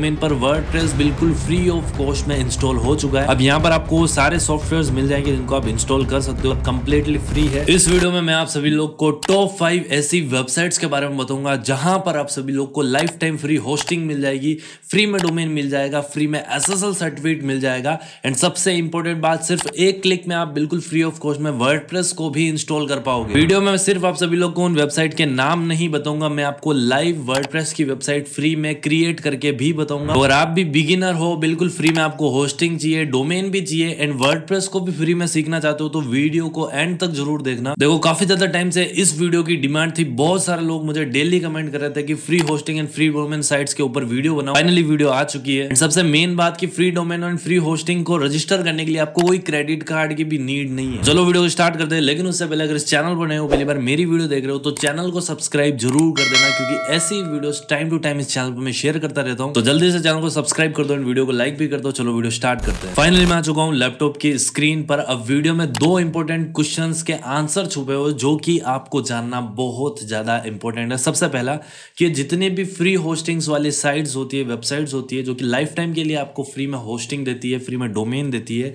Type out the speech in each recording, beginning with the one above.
main पर word बिल्कुल free of cost में इंस्टॉल हो चुका है अब यहाँ पर आपको सारे सॉफ्टवेयर मिल जाएंगे जिनको आप इंस्टॉल कर सकते हो कम्प्लीटली फ्री है इस वीडियो में मैं आप सभी लोग को टॉप फाइव ऐसी वेबसाइट्स के बारे में बताऊंगा जहां पर आप सभी लोग को लाइफ टाइम फ्री होस्टिंग मिल जाएगी फ्री में डोमेन मिल जाएगा फ्री में एस सर्टिफिकेट मिल जाएगा एंड सबसे इंपॉर्टेंट बात सिर्फ एक क्लिक में आप बिल्कुल फ्री ऑफ कॉस्ट में वर्ड को भी इंस्टॉल कर पाओगे वीडियो में सिर्फ आप सभी लोग को उन वेबसाइट के नाम नहीं बताऊंगा मैं आपको लाइव वर्ड की वेबसाइट फ्री में क्रिएट करके भी बताऊंगा और आप भी बिगिनर हो बिल्कुल फ्री में आपको होस्टिंग चाहिए डोमेन भी चाहिए एंड वर्ड को भी फ्री में सीखना चाहते हो तो वीडियो को एंड तक जरूर देखना देखो काफी ज्यादा टाइम से इस वीडियो की डिमांड थी बहुत सारे लोग मुझे डेली कमेंट कर रहे थे कि free hosting and free domain sites के ऊपर वीडियो बनाओ फाइनली वीडियो आ चुकी है सबसे मेन बात की free domain and free hosting को रजिस्टर करने के लिए आपको कोई क्रेडिट कार्ड की भी नीड नहीं है चलो वीडियो स्टार्ट करते हैं लेकिन उससे पहले अगर इस चैनल पर नए हो पहली बार मेरी वीडियो देख रहे हो तो चैनल को सब्सक्राइब जरूर कर देना क्योंकि ऐसी वीडियो टाइम टू टाइम इस चैनल पर मैं शेयर करता रहता हूँ तो जल्दी से चैनल को सब्सक्राइब कर दो एंड वीडियो को लाइक भी कर दो चलो वीडियो स्टार्ट करते हैं फाइनली मैं आ चुका हूँ लैपटॉप की स्क्रीन पर अब वीडियो में दो इंपॉर्टेंट क्वेश्चन के आंसर छुपे हुए जो कि आपको जानना बहुत ज्यादा इंपॉर्टेंट है सबसे पहला कि जितने भी फ्री होस्टिंग्स वाली साइट्स होती है वेबसाइट्स होती है जो कि लाइफ टाइम के लिए आपको फ्री में होस्टिंग देती है फ्री में डोमेन देती है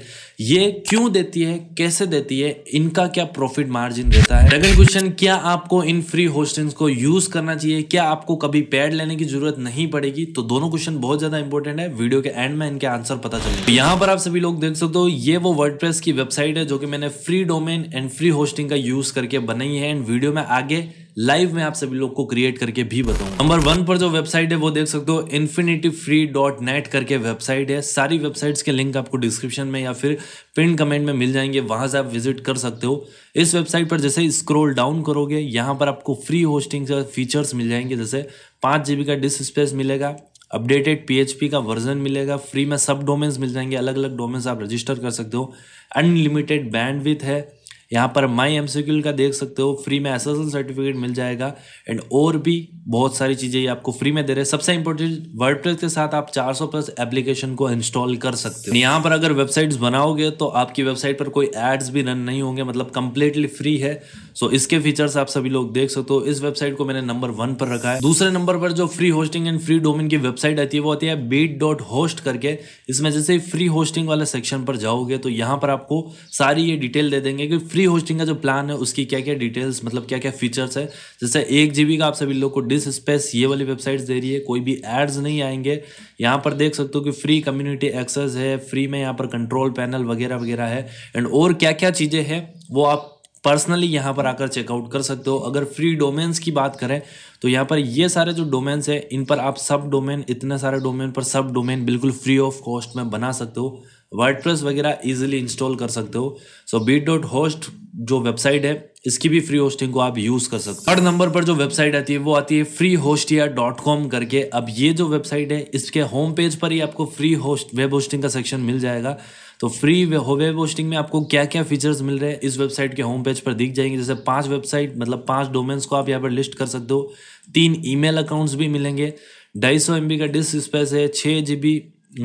ये क्यों देती है कैसे देती है इनका क्या प्रॉफिट मार्जिन रहता है सेकंड क्वेश्चन क्या आपको इन फ्री होस्टिंग्स को यूज करना चाहिए क्या आपको कभी पैड लेने की जरूरत नहीं पड़ेगी तो दोनों क्वेश्चन क्वेश्चन बहुत ज्यादा इंपॉर्टेंट है वीडियो के एंड में इनके आंसर पता चलेंगे यहाँ पर आप सभी लोग देख सकते हो ये वो वर्ड की वेबसाइट है जो कि मैंने free domain and free hosting का यूज करके बनाई है एंड वीडियो में आगे लाइव में आप सभी लोग को क्रिएट करके भी बताऊं नंबर वन पर जो वेबसाइट है वो देख सकते हो इन्फिनिटी फ्री डॉट नेट करके वेबसाइट है सारी वेबसाइट्स के लिंक आपको डिस्क्रिप्शन में या फिर पिन कमेंट में मिल जाएंगे वहां से आप विजिट कर सकते हो इस वेबसाइट पर जैसे स्क्रॉल डाउन करोगे यहाँ पर आपको फ्री होस्टिंग फीचर्स मिल जाएंगे जैसे पाँच का डिस्क स्पेस मिलेगा अपडेटेड पीएचपी का वर्जन मिलेगा फ्री में सब डोमेन्स मिल जाएंगे अलग अलग डोमेन्स आप रजिस्टर कर सकते हो अनलिमिटेड बैंडविथ है यहाँ पर माई एम का देख सकते हो फ्री में एस सर्टिफिकेट मिल जाएगा एंड और भी बहुत सारी चीज़ें आपको फ्री में दे रहे हैं सबसे इंपॉर्टेंट वर्डप्रेस के साथ आप 400 प्लस एप्लीकेशन को इंस्टॉल कर सकते हो यहाँ पर अगर वेबसाइट्स बनाओगे तो आपकी वेबसाइट पर कोई एड्स भी रन नहीं होंगे मतलब कंप्लीटली फ्री है सो so, इसके फीचर्स आप सभी लोग देख सकते हो इस वेबसाइट को मैंने नंबर वन पर रखा है दूसरे नंबर पर जो free hosting and free domain की वेबसाइट आती है वो आती है बीट डॉट होस्ट करके इसमें जैसे फ्री होस्टिंग वाले सेक्शन पर जाओगे तो यहाँ पर आपको सारी ये डिटेल दे देंगे कि फ्री फ्री होस्टिंग का जो प्लान है उसकी क्या क्या डिटेल्स मतलब क्या क्या फीचर्स है जैसे एक जी का आप सभी लोग को डिस स्पेस ये वाली वेबसाइट्स दे रही है कोई भी एड्स नहीं आएंगे यहाँ पर देख सकते हो कि फ्री कम्युनिटी एक्सेस है फ्री में यहाँ पर कंट्रोल पैनल वगैरह वगैरह है एंड और क्या क्या चीज़ें हैं वो आप पर्सनली यहाँ पर आकर चेकआउट कर सकते हो अगर फ्री डोमेन्स की बात करें तो यहाँ पर ये सारे जो डोमेन्स हैं इन पर आप सब डोमेन इतने सारे डोमेन पर सब डोमेन बिल्कुल फ्री ऑफ कॉस्ट में बना सकते हो वर्डप्रेस वगैरह इजीली इंस्टॉल कर सकते हो सो बीट डॉट होस्ट जो वेबसाइट है इसकी भी फ्री होस्टिंग को आप यूज कर सकते हो थर्ड नंबर पर जो वेबसाइट आती है वो आती है फ्री होस्टिया डॉट कॉम करके अब ये जो वेबसाइट है इसके होम पेज पर ही आपको फ्री होस्ट वेब होस्टिंग का सेक्शन मिल जाएगा तो फ्री वेब होस्टिंग में आपको क्या क्या फीचर्स मिल रहे हैं इस वेबसाइट के होम पेज पर दिख जाएंगे जैसे पांच वेबसाइट मतलब पांच डोमेन्स को आप यहाँ पर लिस्ट कर सकते हो तीन ईमेल अकाउंट्स भी मिलेंगे ढाई सौ का डिस्क स्पेस है छः जी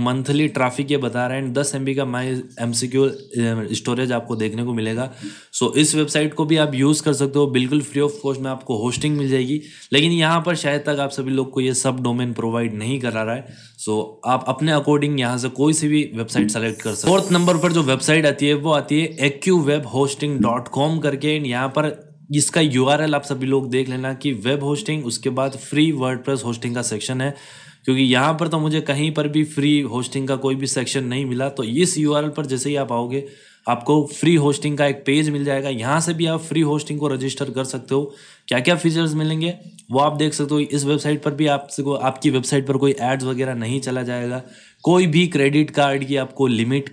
मंथली ट्रैफिक ये बता रहे हैं दस एम का माई एम स्टोरेज आपको देखने को मिलेगा सो so, इस वेबसाइट को भी आप यूज़ कर सकते हो बिल्कुल फ्री ऑफ कॉस्ट में आपको होस्टिंग मिल जाएगी लेकिन यहाँ पर शायद तक आप सभी लोग को ये सब डोमेन प्रोवाइड नहीं करा रहा है सो so, आप अपने अकॉर्डिंग यहाँ से कोई सी भी वेबसाइट सेलेक्ट कर सकते फोर्थ नंबर पर जो वेबसाइट आती है वो आती है AQ web hosting dot com करके यहाँ पर इसका यू आप सभी लोग देख लेना कि वेब होस्टिंग उसके बाद फ्री वर्ड होस्टिंग का सेक्शन है क्योंकि यहाँ पर तो मुझे कहीं पर भी फ्री होस्टिंग का कोई भी सेक्शन नहीं मिला तो इस यू पर जैसे ही आप आओगे आपको फ्री होस्टिंग का एक पेज मिल जाएगा यहाँ से भी आप फ्री होस्टिंग को रजिस्टर कर सकते हो क्या क्या फीचर्स मिलेंगे वो आप देख सकते हो इस वेबसाइट पर भी आपसे को आपकी वेबसाइट पर कोई एड्स वगैरह नहीं चला जाएगा कोई भी क्रेडिट कार्ड की आपको लिमिट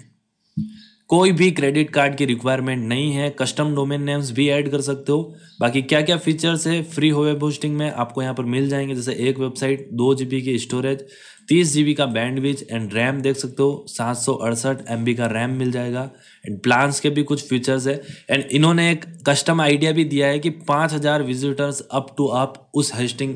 कोई भी क्रेडिट कार्ड की रिक्वायरमेंट नहीं है कस्टम डोमेन नेम्स भी ऐड कर सकते हो बाकी क्या क्या फीचर्स है फ्री हो वेब होस्टिंग में आपको यहाँ पर मिल जाएंगे जैसे एक वेबसाइट दो जी की स्टोरेज तीस जी का बैंडविच एंड रैम देख सकते हो सात सौ अड़सठ एम का रैम मिल जाएगा एंड प्लान्स के भी कुछ फीचर्स है एंड इन्होंने एक कस्टम आइडिया भी दिया है कि पाँच हज़ार विजिटर्स अप टू अप उस होस्टिंग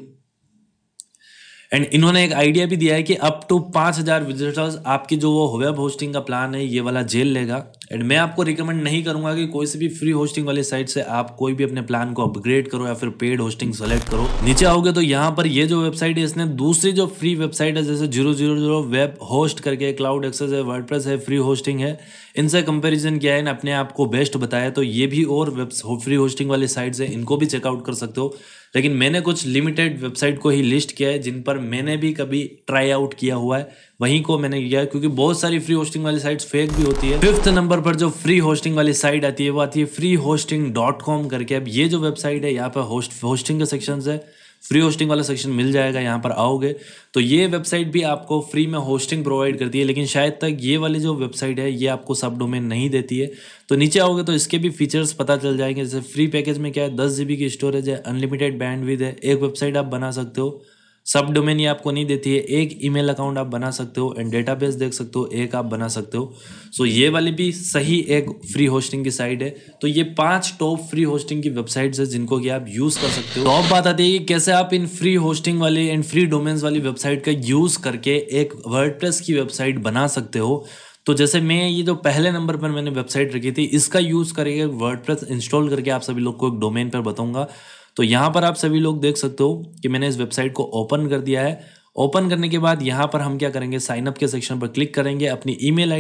एंड इन्होंने एक आइडिया भी दिया है कि अप टू पाँच हज़ार विजिटर्स आपकी जो वो होवेब होस्टिंग का प्लान है ये वाला जेल लेगा एंड मैं आपको रिकमेंड नहीं करूंगा कि कोई से भी फ्री होस्टिंग वाली साइट से आप कोई भी अपने प्लान को अपग्रेड करो या फिर पेड होस्टिंग सेलेक्ट करो नीचे आओगे तो यहाँ पर ये जो वेबसाइट है इसने दूसरी जो फ्री वेबसाइट है जैसे zero zero zero web host करके क्लाउड एक्सेस है वर्डप्रेस है फ्री होस्टिंग है इनसे कंपेरिजन किया है अपने आप को बेस्ट बताया तो ये भी और वेब फ्री होस्टिंग वाली साइट्स है इनको भी चेकआउट कर सकते हो लेकिन मैंने कुछ लिमिटेड वेबसाइट को ही लिस्ट किया है जिन पर मैंने भी कभी ट्राई आउट किया हुआ है वहीं को मैंने किया क्योंकि बहुत सारी फ्री होस्टिंग वाली साइट्स फेक भी होती है फिफ्थ नंबर पर जो फ्री होस्टिंग वाली साइट आती है वो आती है फ्री होस्टिंग डॉट कॉम करके अब ये जो वेबसाइट है यहाँ पर होस्ट होस्टिंग के सेक्शन है फ्री होस्टिंग वाला सेक्शन मिल जाएगा यहाँ पर आओगे तो ये वेबसाइट भी आपको फ्री में होस्टिंग प्रोवाइड करती है लेकिन शायद तक ये वाली जो वेबसाइट है ये आपको सब डोमेन नहीं देती है तो नीचे आओगे तो इसके भी फीचर्स पता चल जाएंगे जैसे फ्री पैकेज में क्या है दस जी की स्टोरेज है अनलिमिटेड बैंड है एक वेबसाइट आप बना सकते हो सब डोमेन ये आपको नहीं देती है एक ईमेल अकाउंट आप बना सकते हो एंड डेटाबेस देख सकते हो एक आप बना सकते हो सो so, ये वाली भी सही एक फ्री होस्टिंग की साइट है तो ये पांच टॉप फ्री होस्टिंग की वेबसाइट्स है जिनको कि आप यूज कर सकते हो टॉप बात आती है कि कैसे आप इन फ्री होस्टिंग वाली एंड फ्री डोमेन्स वाली वेबसाइट का यूज करके एक वर्ड की वेबसाइट बना सकते हो तो जैसे मैं ये जो पहले नंबर पर मैंने वेबसाइट रखी थी इसका यूज़ करके वर्ड इंस्टॉल करके आप सभी लोग को एक डोमेन पर बताऊंगा तो यहाँ पर आप सभी लोग देख सकते हो कि मैंने इस वेबसाइट को ओपन कर दिया है ओपन करने के बाद यहाँ पर हम क्या करेंगे साइनअप के सेक्शन पर क्लिक करेंगे अपनी ई मेल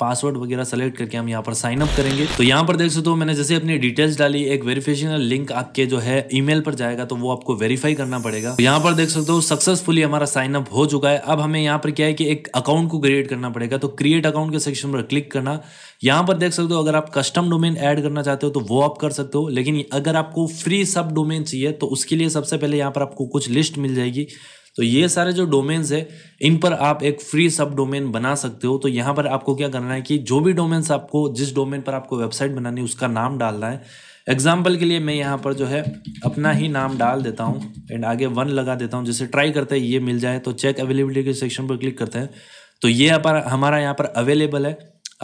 पासवर्ड वगैरह सेलेक्ट करके हम यहाँ पर साइनअप करेंगे तो यहाँ पर देख सकते हो मैंने जैसे अपनी डिटेल्स डाली एक वेरिफिकेशन लिंक आपके जो है ई पर जाएगा तो वो आपको वेरीफाई करना पड़ेगा तो यहाँ पर देख सकते हो सक्सेसफुली हमारा साइनअप हो चुका है अब हमें यहाँ पर क्या है कि एक अकाउंट को क्रिएट करना पड़ेगा तो क्रिएट अकाउंट के सेक्शन पर क्लिक करना यहाँ पर देख सकते हो अगर आप कस्टम डोमेन ऐड करना चाहते हो तो वो आप कर सकते हो लेकिन अगर आपको फ्री सब डोमेन चाहिए तो उसके लिए सबसे पहले यहाँ पर आपको कुछ लिस्ट मिल जाएगी तो ये सारे जो डोमेन्स है इन पर आप एक फ्री सब डोमेन बना सकते हो तो यहाँ पर आपको क्या करना है कि जो भी डोमेन्स आपको जिस डोमेन पर आपको वेबसाइट बनानी है उसका नाम डालना है एग्जाम्पल के लिए मैं यहाँ पर जो है अपना ही नाम डाल देता हूँ एंड आगे वन लगा देता हूँ जैसे ट्राई करते हैं ये मिल जाए तो चेक अवेलेबिलिटी के सेक्शन पर क्लिक करते हैं तो ये हमारा यहाँ पर अवेलेबल है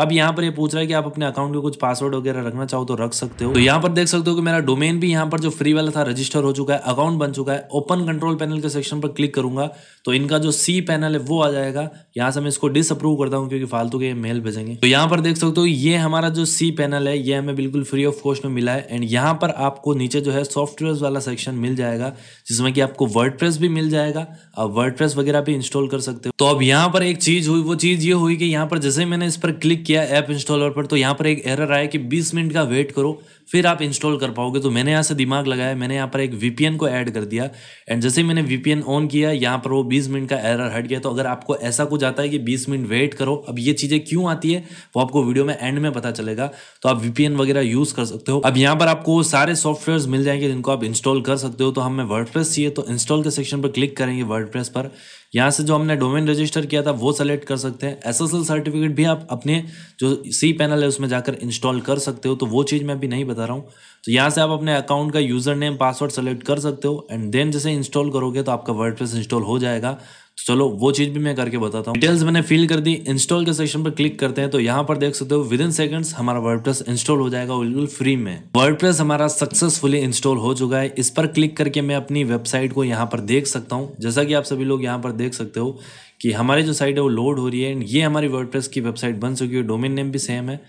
अब यहाँ पर ये पूछ रहा है कि आप अपने अकाउंट के कुछ पासवर्ड वगैरह रखना चाहो तो रख सकते हो तो यहाँ पर देख सकते हो कि मेरा डोमेन भी यहाँ पर जो फ्री वाला था रजिस्टर हो चुका है अकाउंट बन चुका है ओपन कंट्रोल पैनल के सेक्शन पर क्लिक करूंगा तो इनका जो सी पैनल है वो आ जाएगा यहाँ से मैं इसको डिसअप्रूव करता हूँ क्योंकि फालतू के मेल भेजेंगे तो यहाँ पर देख सकते हो ये हमारा जो सी पैनल है ये हमें बिल्कुल फ्री ऑफ कॉस्ट में मिला है एंड यहाँ पर आपको नीचे जो है सॉफ्टवेयर वाला सेक्शन मिल जाएगा जिसमें कि आपको वर्ड भी मिल जाएगा आप वर्ड वगैरह भी इंस्टॉल कर सकते हो तो अब यहाँ पर एक चीज हुई वो चीज ये हुई कि यहाँ पर जैसे मैंने इस पर क्लिक किया ऐप इंस्टॉलर पर तो यहाँ पर एक एरर आया कि 20 मिनट का वेट करो फिर आप इंस्टॉल कर पाओगे तो मैंने यहाँ से दिमाग लगाया मैंने यहाँ पर एक वी को ऐड कर दिया एंड जैसे मैंने वीपीएन ऑन किया यहाँ पर वो 20 मिनट का एरर हट गया तो अगर आपको ऐसा कुछ आता है कि 20 मिनट वेट करो अब ये चीज़ें क्यों आती है वो आपको वीडियो में एंड में पता चलेगा तो आप वीपीएन वगैरह यूज़ कर सकते हो अब यहाँ पर आपको सारे सॉफ्टवेयर मिल जाएंगे जिनको आप इंस्टॉल कर सकते हो तो हमें वर्ड प्रेस चाहिए तो इंस्टॉल के सेक्शन पर क्लिक करेंगे वर्ड पर यहाँ से जो हमने डोमेन रजिस्टर किया था वो सेलेक्ट कर सकते हैं एसएसएल सर्टिफिकेट भी आप अपने जो सी पैनल है उसमें जाकर इंस्टॉल कर सकते हो तो वो चीज़ मैं भी नहीं बता रहा हूँ तो यहाँ से आप अपने अकाउंट का यूज़र नेम पासवर्ड सेलेक्ट कर सकते हो एंड देन जैसे इंस्टॉल करोगे तो आपका वर्ड इंस्टॉल हो जाएगा तो चलो वो चीज भी मैं करके बताता हूँ डिटेल्स मैंने फिल कर दी इंस्टॉल के सेक्शन पर क्लिक करते हैं तो यहाँ पर देख सकते हो विद इन सेकंड हमारा वर्डप्रेस इंस्टॉल हो जाएगा बिल्कुल फ्री में वर्डप्रेस हमारा सक्सेसफुली इंस्टॉल हो चुका है इस पर क्लिक करके मैं अपनी वेबसाइट को यहाँ पर देख सकता हूँ जैसा कि आप सभी लोग यहाँ पर देख सकते हो कि हमारी जो साइट है वो लोड हो रही है ये हमारी वर्ड की वेबसाइट बन चुकी है डोमेन नेम भी सेम है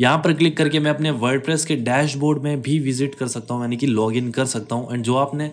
यहाँ पर क्लिक करके मैं अपने वर्ड के डैशबोर्ड में भी विजिट कर सकता हूँ यानी कि लॉग कर सकता हूँ एंड जो आपने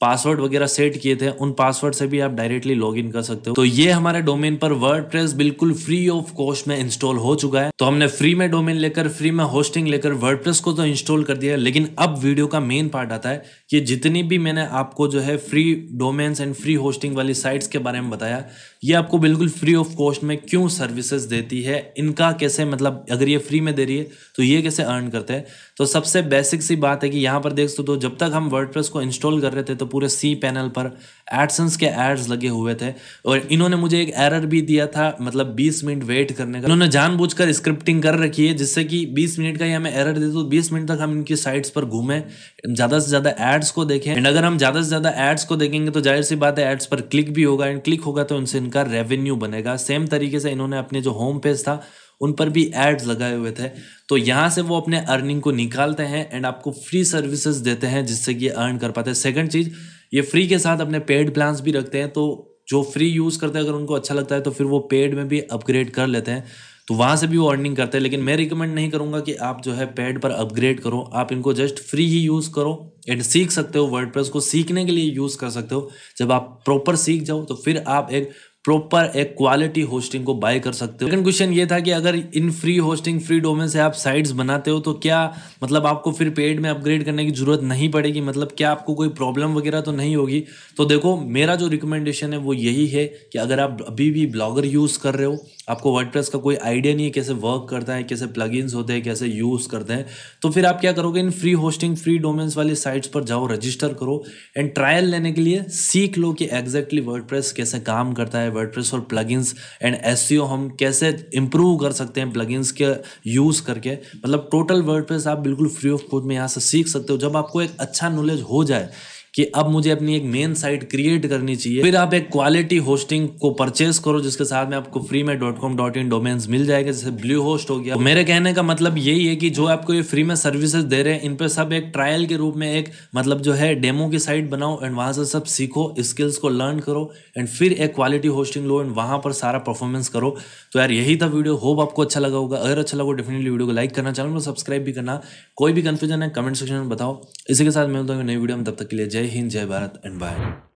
पासवर्ड वगैरह सेट किए थे उन पासवर्ड से भी आप डायरेक्टली लॉग इन कर सकते हो तो ये हमारे डोमेन पर वर्ड बिल्कुल फ्री ऑफ कॉस्ट में इंस्टॉल हो चुका है तो हमने फ्री में डोमेन लेकर फ्री में होस्टिंग लेकर वर्ड को तो इंस्टॉल कर दिया लेकिन अब वीडियो का मेन पार्ट आता है कि जितनी भी मैंने आपको जो है free domains and free hosting वाली साइट्स के बारे में बताया ये आपको बिल्कुल फ्री ऑफ कॉस्ट में क्यों सर्विसेज देती है इनका कैसे मतलब अगर ये फ्री में दे रही है तो ये कैसे अर्न करते हैं तो सबसे बेसिक सी बात है कि यहाँ पर देख सकते हो तो जब तक हम वर्डप्रेस को इंस्टॉल कर रहे थे तो पूरे सी पैनल पर एडसन्स के एड्स लगे हुए थे और इन्होंने मुझे एक एरर भी दिया था मतलब 20 मिनट वेट करने का इन्होंने जानबूझकर स्क्रिप्टिंग कर रखी है जिससे कि 20 मिनट का ही हमें एरर दे तो 20 मिनट तक हम इनकी साइट्स पर घूमें ज़्यादा से ज़्यादा एड्स को देखें एंड अगर हम ज़्यादा से ज़्यादा एड्स को देखेंगे तो जाहिर सी बात है एड्स पर क्लिक भी होगा एंड क्लिक होगा तो उनसे इनका रेवेन्यू बनेगा सेम तरीके से इन्होंने अपने जो होम पेज था उन पर भी एड्स लगाए हुए थे तो यहाँ से वो अपने अर्निंग को निकालते हैं एंड आपको फ्री सर्विसेज देते हैं जिससे कि अर्न कर पाते हैं सेकंड चीज़ ये फ्री के साथ अपने पेड प्लान्स भी रखते हैं तो जो फ्री यूज़ करते हैं अगर उनको अच्छा लगता है तो फिर वो पेड में भी अपग्रेड कर लेते हैं तो वहाँ से भी वो अर्निंग करते हैं लेकिन मैं रिकमेंड नहीं करूँगा कि आप जो है पेड पर अपग्रेड करो आप इनको जस्ट फ्री ही यूज़ करो एंड सीख सकते हो वर्ड को सीखने के लिए यूज़ कर सकते हो जब आप प्रॉपर सीख जाओ तो फिर आप एक प्रॉपर एक क्वालिटी होस्टिंग को बाय कर सकते हो लेकिन क्वेश्चन ये था कि अगर इन फ्री होस्टिंग फ्री डोमेन से आप साइट्स बनाते हो तो क्या मतलब आपको फिर पेड में अपग्रेड करने की जरूरत नहीं पड़ेगी मतलब क्या आपको कोई प्रॉब्लम वगैरह तो नहीं होगी तो देखो मेरा जो रिकमेंडेशन है वो यही है कि अगर आप अभी भी ब्लॉगर यूज़ कर रहे हो आपको वर्डप्रेस का कोई आइडिया नहीं है कैसे वर्क करता है कैसे प्लगइन्स होते हैं कैसे यूज़ करते हैं तो फिर आप क्या करोगे इन फ्री होस्टिंग फ्री डोमेन्स वाली साइट्स पर जाओ रजिस्टर करो एंड ट्रायल लेने के लिए सीख लो कि एग्जैक्टली वर्ड कैसे काम करता है वर्ड और प्लगइन्स एंड एस हम कैसे इम्प्रूव कर सकते हैं प्लगइन्स के यूज़ करके मतलब टोटल वर्ड आप बिल्कुल फ्री ऑफ कोड में यहाँ से सीख सकते हो जब आपको एक अच्छा नॉलेज हो जाए कि अब मुझे अपनी एक मेन साइट क्रिएट करनी चाहिए फिर आप एक क्वालिटी होस्टिंग को परचेस करो जिसके साथ में आपको फ्री में dot com dot in domains मिल जाएगा जैसे ब्लू होस्ट हो गया तो मेरे कहने का मतलब यही है कि जो आपको ये फ्री में सर्विसेज दे रहे हैं इन पर सब एक ट्रायल के रूप में एक मतलब जो है डेमो की साइट बनाओ एंड वहां से सब सीखो स्किल्स को लर्न करो एंड फिर एक क्वालिटी होस्टिंग लो एंड वहां पर सारा परफॉर्मेंस करो तो यार यही था वीडियो होप आपको अच्छा लगा होगा अगर अच्छा लगा डेफिनेटली वीडियो को लाइक करना चैनल को सब्सक्राइब भी करना कोई भी कंफ्यूजन है कमेंट सेक्शन में बताओ इसी के साथ मिलता हूँ नई वीडियो में तब तक के लिए जय हिंद जय भारत एंड बाय